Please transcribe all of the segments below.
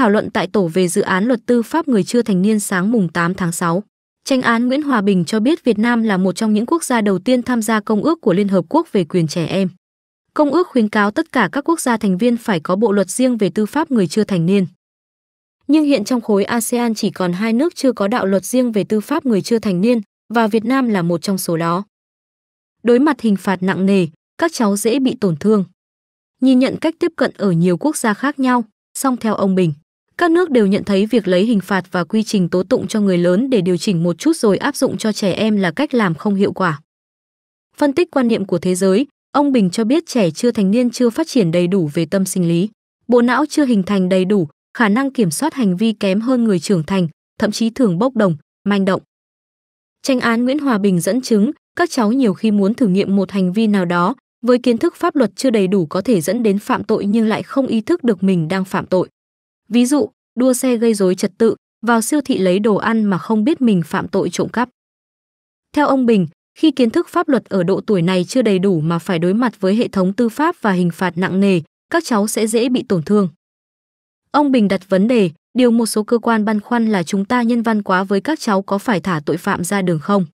thảo luận tại tổ về dự án luật tư pháp người chưa thành niên sáng mùng 8 tháng 6. Tranh án Nguyễn Hòa Bình cho biết Việt Nam là một trong những quốc gia đầu tiên tham gia Công ước của Liên Hợp Quốc về quyền trẻ em. Công ước khuyến cáo tất cả các quốc gia thành viên phải có bộ luật riêng về tư pháp người chưa thành niên. Nhưng hiện trong khối ASEAN chỉ còn hai nước chưa có đạo luật riêng về tư pháp người chưa thành niên và Việt Nam là một trong số đó. Đối mặt hình phạt nặng nề, các cháu dễ bị tổn thương. Nhìn nhận cách tiếp cận ở nhiều quốc gia khác nhau, song theo ông Bình, các nước đều nhận thấy việc lấy hình phạt và quy trình tố tụng cho người lớn để điều chỉnh một chút rồi áp dụng cho trẻ em là cách làm không hiệu quả. Phân tích quan niệm của thế giới, ông Bình cho biết trẻ chưa thành niên chưa phát triển đầy đủ về tâm sinh lý, bộ não chưa hình thành đầy đủ, khả năng kiểm soát hành vi kém hơn người trưởng thành, thậm chí thường bốc đồng, manh động. Tranh án Nguyễn Hòa Bình dẫn chứng, các cháu nhiều khi muốn thử nghiệm một hành vi nào đó, với kiến thức pháp luật chưa đầy đủ có thể dẫn đến phạm tội nhưng lại không ý thức được mình đang phạm tội. Ví dụ, đua xe gây rối trật tự, vào siêu thị lấy đồ ăn mà không biết mình phạm tội trộm cắp. Theo ông Bình, khi kiến thức pháp luật ở độ tuổi này chưa đầy đủ mà phải đối mặt với hệ thống tư pháp và hình phạt nặng nề, các cháu sẽ dễ bị tổn thương. Ông Bình đặt vấn đề, điều một số cơ quan băn khoăn là chúng ta nhân văn quá với các cháu có phải thả tội phạm ra đường không?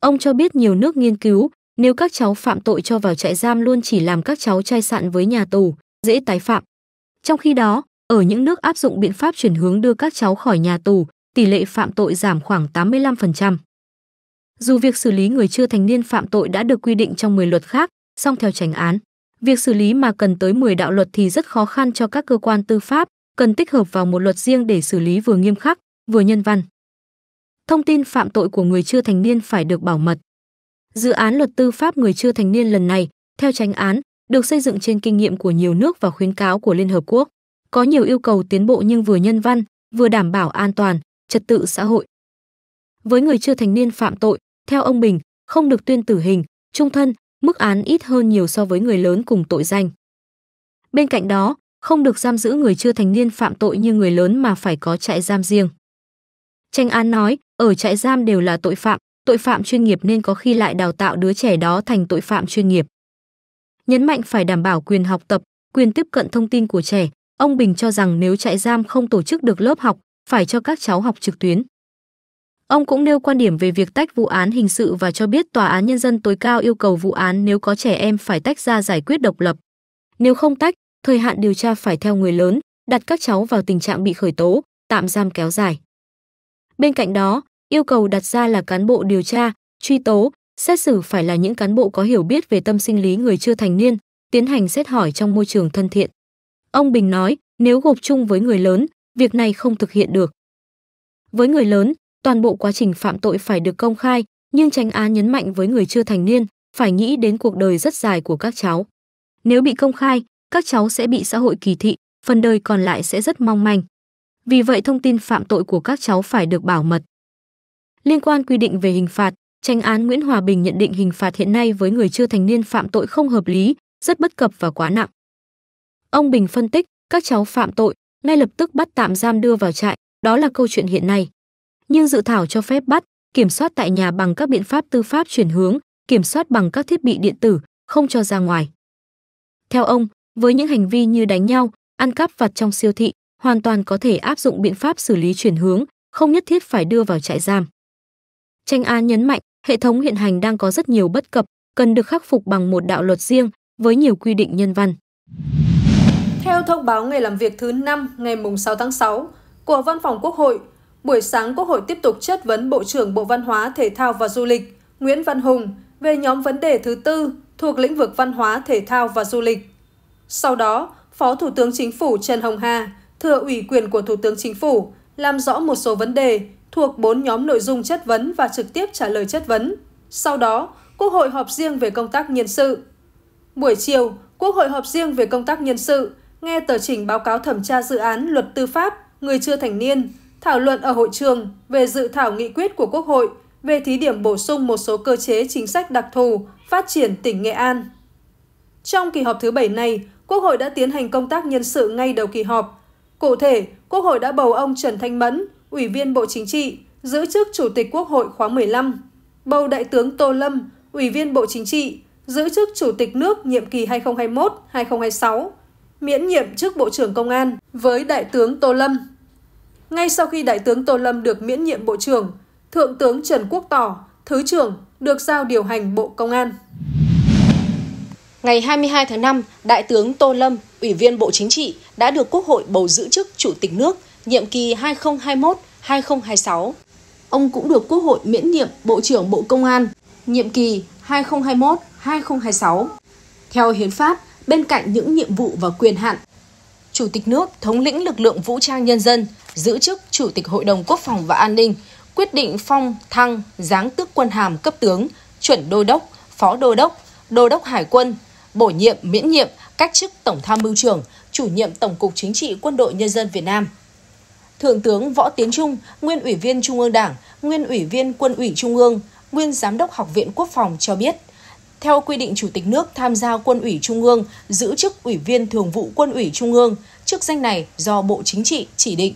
Ông cho biết nhiều nước nghiên cứu, nếu các cháu phạm tội cho vào trại giam luôn chỉ làm các cháu chai sạn với nhà tù, dễ tái phạm. Trong khi đó, ở những nước áp dụng biện pháp chuyển hướng đưa các cháu khỏi nhà tù, tỷ lệ phạm tội giảm khoảng 85%. Dù việc xử lý người chưa thành niên phạm tội đã được quy định trong 10 luật khác, song theo tránh án, việc xử lý mà cần tới 10 đạo luật thì rất khó khăn cho các cơ quan tư pháp, cần tích hợp vào một luật riêng để xử lý vừa nghiêm khắc, vừa nhân văn. Thông tin phạm tội của người chưa thành niên phải được bảo mật. Dự án luật tư pháp người chưa thành niên lần này, theo tránh án, được xây dựng trên kinh nghiệm của nhiều nước và khuyến cáo của Liên Hợp Quốc có nhiều yêu cầu tiến bộ nhưng vừa nhân văn, vừa đảm bảo an toàn, trật tự xã hội. Với người chưa thành niên phạm tội, theo ông Bình, không được tuyên tử hình, trung thân, mức án ít hơn nhiều so với người lớn cùng tội danh. Bên cạnh đó, không được giam giữ người chưa thành niên phạm tội như người lớn mà phải có trại giam riêng. Tranh án nói, ở trại giam đều là tội phạm, tội phạm chuyên nghiệp nên có khi lại đào tạo đứa trẻ đó thành tội phạm chuyên nghiệp. Nhấn mạnh phải đảm bảo quyền học tập, quyền tiếp cận thông tin của trẻ, Ông Bình cho rằng nếu trại giam không tổ chức được lớp học, phải cho các cháu học trực tuyến. Ông cũng nêu quan điểm về việc tách vụ án hình sự và cho biết Tòa án Nhân dân tối cao yêu cầu vụ án nếu có trẻ em phải tách ra giải quyết độc lập. Nếu không tách, thời hạn điều tra phải theo người lớn, đặt các cháu vào tình trạng bị khởi tố, tạm giam kéo dài. Bên cạnh đó, yêu cầu đặt ra là cán bộ điều tra, truy tố, xét xử phải là những cán bộ có hiểu biết về tâm sinh lý người chưa thành niên, tiến hành xét hỏi trong môi trường thân thiện. Ông Bình nói, nếu gộp chung với người lớn, việc này không thực hiện được. Với người lớn, toàn bộ quá trình phạm tội phải được công khai, nhưng tránh án nhấn mạnh với người chưa thành niên, phải nghĩ đến cuộc đời rất dài của các cháu. Nếu bị công khai, các cháu sẽ bị xã hội kỳ thị, phần đời còn lại sẽ rất mong manh. Vì vậy thông tin phạm tội của các cháu phải được bảo mật. Liên quan quy định về hình phạt, tranh án Nguyễn Hòa Bình nhận định hình phạt hiện nay với người chưa thành niên phạm tội không hợp lý, rất bất cập và quá nặng. Ông Bình phân tích, các cháu phạm tội, ngay lập tức bắt tạm giam đưa vào trại, đó là câu chuyện hiện nay. Nhưng dự thảo cho phép bắt, kiểm soát tại nhà bằng các biện pháp tư pháp chuyển hướng, kiểm soát bằng các thiết bị điện tử, không cho ra ngoài. Theo ông, với những hành vi như đánh nhau, ăn cắp vặt trong siêu thị, hoàn toàn có thể áp dụng biện pháp xử lý chuyển hướng, không nhất thiết phải đưa vào trại giam. Tranh An nhấn mạnh, hệ thống hiện hành đang có rất nhiều bất cập, cần được khắc phục bằng một đạo luật riêng với nhiều quy định nhân văn. Theo thông báo ngày làm việc thứ 5 ngày 6 tháng 6 của Văn phòng Quốc hội, buổi sáng Quốc hội tiếp tục chất vấn Bộ trưởng Bộ Văn hóa, Thể thao và Du lịch Nguyễn Văn Hùng về nhóm vấn đề thứ tư thuộc lĩnh vực văn hóa, thể thao và du lịch. Sau đó, Phó Thủ tướng Chính phủ Trần Hồng Hà thừa ủy quyền của Thủ tướng Chính phủ làm rõ một số vấn đề thuộc bốn nhóm nội dung chất vấn và trực tiếp trả lời chất vấn. Sau đó, Quốc hội họp riêng về công tác nhân sự. Buổi chiều, Quốc hội họp riêng về công tác nhân sự nghe tờ trình báo cáo thẩm tra dự án luật tư pháp người chưa thành niên, thảo luận ở hội trường về dự thảo nghị quyết của Quốc hội về thí điểm bổ sung một số cơ chế chính sách đặc thù phát triển tỉnh Nghệ An. Trong kỳ họp thứ bảy này, Quốc hội đã tiến hành công tác nhân sự ngay đầu kỳ họp. Cụ thể, Quốc hội đã bầu ông Trần Thanh Mẫn, Ủy viên Bộ Chính trị, giữ chức Chủ tịch Quốc hội khóa 15, bầu Đại tướng Tô Lâm, Ủy viên Bộ Chính trị, giữ chức Chủ tịch nước nhiệm kỳ 2021-2026 miễn nhiệm chức Bộ trưởng Công an với Đại tướng Tô Lâm. Ngay sau khi Đại tướng Tô Lâm được miễn nhiệm Bộ trưởng, Thượng tướng Trần Quốc Tỏ, Thứ trưởng, được giao điều hành Bộ Công an. Ngày 22 tháng 5, Đại tướng Tô Lâm, Ủy viên Bộ Chính trị, đã được Quốc hội bầu giữ chức Chủ tịch nước, nhiệm kỳ 2021-2026. Ông cũng được Quốc hội miễn nhiệm Bộ trưởng Bộ Công an, nhiệm kỳ 2021-2026. Theo Hiến pháp, bên cạnh những nhiệm vụ và quyền hạn. Chủ tịch nước thống lĩnh lực lượng vũ trang nhân dân, giữ chức Chủ tịch Hội đồng Quốc phòng và An ninh, quyết định phong, thăng, giáng tước quân hàm cấp tướng, chuẩn đô đốc, phó đô đốc, đô đốc hải quân, bổ nhiệm, miễn nhiệm, cách chức Tổng tham mưu trưởng, chủ nhiệm Tổng cục Chính trị Quân đội Nhân dân Việt Nam. Thượng tướng Võ Tiến Trung, nguyên ủy viên Trung ương Đảng, nguyên ủy viên Quân ủy Trung ương, nguyên giám đốc Học viện Quốc phòng cho biết – theo quy định, Chủ tịch nước tham gia quân ủy Trung ương, giữ chức Ủy viên Thường vụ Quân ủy Trung ương, chức danh này do Bộ Chính trị chỉ định.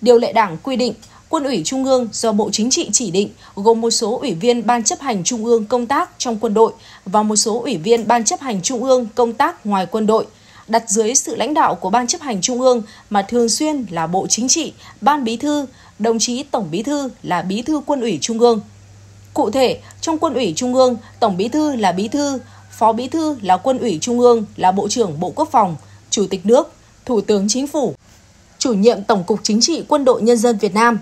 Điều lệ Đảng quy định, Quân ủy Trung ương do Bộ Chính trị chỉ định gồm một số ủy viên Ban chấp hành Trung ương công tác trong quân đội và một số ủy viên Ban chấp hành Trung ương công tác ngoài quân đội, đặt dưới sự lãnh đạo của Ban chấp hành Trung ương mà thường xuyên là Bộ Chính trị, Ban Bí thư, đồng chí Tổng Bí thư là Bí thư Quân ủy Trung ương, Cụ thể, trong Quân ủy Trung ương, Tổng Bí thư là Bí thư, Phó Bí thư là Quân ủy Trung ương là Bộ trưởng Bộ Quốc phòng, Chủ tịch nước, Thủ tướng Chính phủ, Chủ nhiệm Tổng cục Chính trị Quân đội Nhân dân Việt Nam,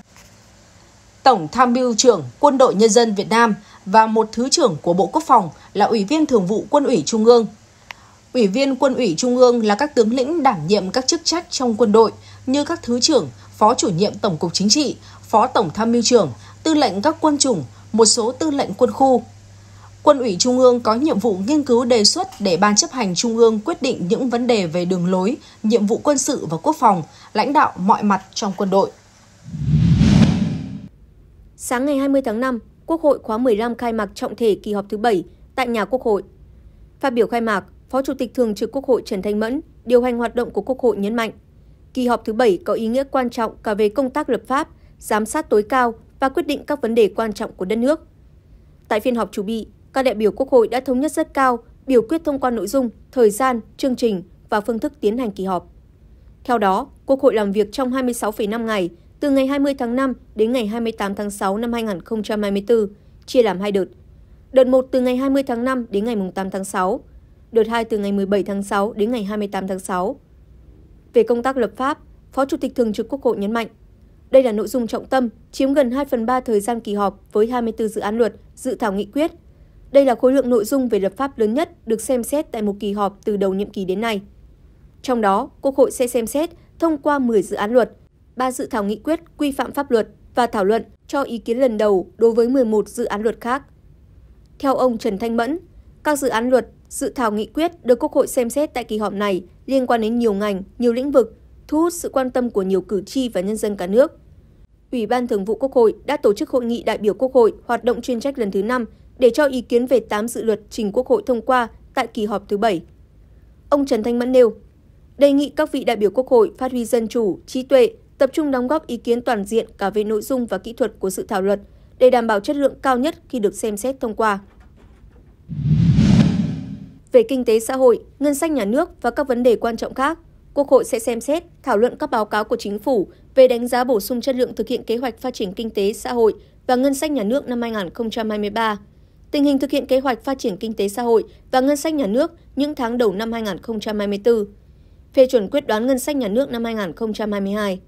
Tổng Tham mưu trưởng Quân đội Nhân dân Việt Nam và một Thứ trưởng của Bộ Quốc phòng là Ủy viên Thường vụ Quân ủy Trung ương. Ủy viên Quân ủy Trung ương là các tướng lĩnh đảm nhiệm các chức trách trong quân đội như các Thứ trưởng, Phó Chủ nhiệm Tổng cục Chính trị, Phó Tổng Tham mưu trưởng, Tư lệnh các quân chủng, một số tư lệnh quân khu. Quân ủy Trung ương có nhiệm vụ nghiên cứu đề xuất để Ban chấp hành Trung ương quyết định những vấn đề về đường lối, nhiệm vụ quân sự và quốc phòng, lãnh đạo mọi mặt trong quân đội. Sáng ngày 20 tháng 5, Quốc hội khóa 15 khai mạc trọng thể kỳ họp thứ 7 tại nhà Quốc hội. Phát biểu khai mạc, Phó Chủ tịch Thường trực Quốc hội Trần Thanh Mẫn điều hành hoạt động của Quốc hội nhấn mạnh, kỳ họp thứ 7 có ý nghĩa quan trọng cả về công tác lập pháp, giám sát tối cao và quyết định các vấn đề quan trọng của đất nước. Tại phiên họp chủ bị, các đại biểu Quốc hội đã thống nhất rất cao biểu quyết thông qua nội dung, thời gian, chương trình và phương thức tiến hành kỳ họp. Theo đó, Quốc hội làm việc trong 26,5 ngày, từ ngày 20 tháng 5 đến ngày 28 tháng 6 năm 2024, chia làm hai đợt. Đợt 1 từ ngày 20 tháng 5 đến ngày 8 tháng 6, đợt 2 từ ngày 17 tháng 6 đến ngày 28 tháng 6. Về công tác lập pháp, Phó Chủ tịch Thường trực Quốc hội nhấn mạnh, đây là nội dung trọng tâm, chiếm gần 2 phần 3 thời gian kỳ họp với 24 dự án luật, dự thảo nghị quyết. Đây là khối lượng nội dung về lập pháp lớn nhất được xem xét tại một kỳ họp từ đầu nhiệm kỳ đến nay. Trong đó, Quốc hội sẽ xem xét thông qua 10 dự án luật, 3 dự thảo nghị quyết quy phạm pháp luật và thảo luận cho ý kiến lần đầu đối với 11 dự án luật khác. Theo ông Trần Thanh Mẫn, các dự án luật, dự thảo nghị quyết được Quốc hội xem xét tại kỳ họp này liên quan đến nhiều ngành, nhiều lĩnh vực thu hút sự quan tâm của nhiều cử tri và nhân dân cả nước. Ủy ban Thường vụ Quốc hội đã tổ chức hội nghị đại biểu Quốc hội hoạt động chuyên trách lần thứ 5 để cho ý kiến về 8 dự luật trình Quốc hội thông qua tại kỳ họp thứ 7. Ông Trần Thanh Mẫn nêu, đề nghị các vị đại biểu Quốc hội phát huy dân chủ, trí tuệ, tập trung đóng góp ý kiến toàn diện cả về nội dung và kỹ thuật của dự thảo luật để đảm bảo chất lượng cao nhất khi được xem xét thông qua. Về kinh tế xã hội, ngân sách nhà nước và các vấn đề quan trọng khác, Quốc hội sẽ xem xét, thảo luận các báo cáo của chính phủ về đánh giá bổ sung chất lượng thực hiện kế hoạch phát triển kinh tế xã hội và ngân sách nhà nước năm 2023, tình hình thực hiện kế hoạch phát triển kinh tế xã hội và ngân sách nhà nước những tháng đầu năm 2024, phê chuẩn quyết toán ngân sách nhà nước năm 2022.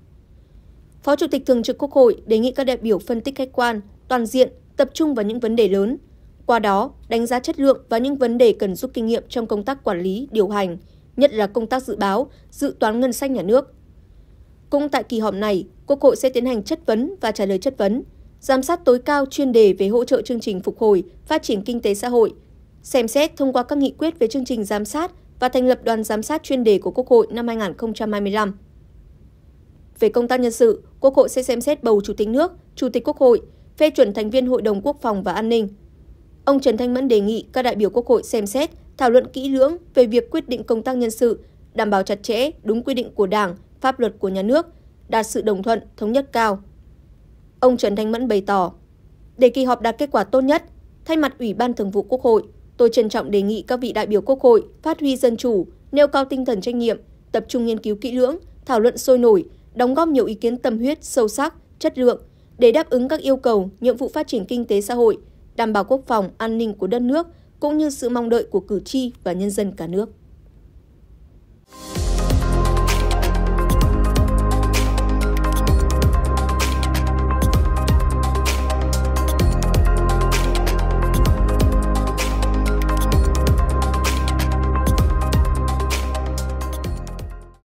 Phó Chủ tịch Thường trực Quốc hội đề nghị các đại biểu phân tích khách quan, toàn diện, tập trung vào những vấn đề lớn, qua đó đánh giá chất lượng và những vấn đề cần rút kinh nghiệm trong công tác quản lý, điều hành, nhất là công tác dự báo, dự toán ngân sách nhà nước. Cũng tại kỳ họp này, Quốc hội sẽ tiến hành chất vấn và trả lời chất vấn, giám sát tối cao chuyên đề về hỗ trợ chương trình phục hồi, phát triển kinh tế xã hội, xem xét thông qua các nghị quyết về chương trình giám sát và thành lập đoàn giám sát chuyên đề của Quốc hội năm 2025. Về công tác nhân sự, Quốc hội sẽ xem xét bầu Chủ tịch nước, Chủ tịch Quốc hội, phê chuẩn thành viên Hội đồng Quốc phòng và An ninh. Ông Trần Thanh Mẫn đề nghị các đại biểu Quốc hội xem xét thảo luận kỹ lưỡng về việc quyết định công tác nhân sự, đảm bảo chặt chẽ, đúng quy định của Đảng, pháp luật của nhà nước, đạt sự đồng thuận, thống nhất cao. Ông Trần Thanh Mẫn bày tỏ, để kỳ họp đạt kết quả tốt nhất, thay mặt Ủy ban Thường vụ Quốc hội, tôi trân trọng đề nghị các vị đại biểu Quốc hội phát huy dân chủ, nêu cao tinh thần trách nhiệm, tập trung nghiên cứu kỹ lưỡng, thảo luận sôi nổi, đóng góp nhiều ý kiến tâm huyết, sâu sắc, chất lượng để đáp ứng các yêu cầu, nhiệm vụ phát triển kinh tế xã hội, đảm bảo quốc phòng, an ninh của đất nước cũng như sự mong đợi của cử tri và nhân dân cả nước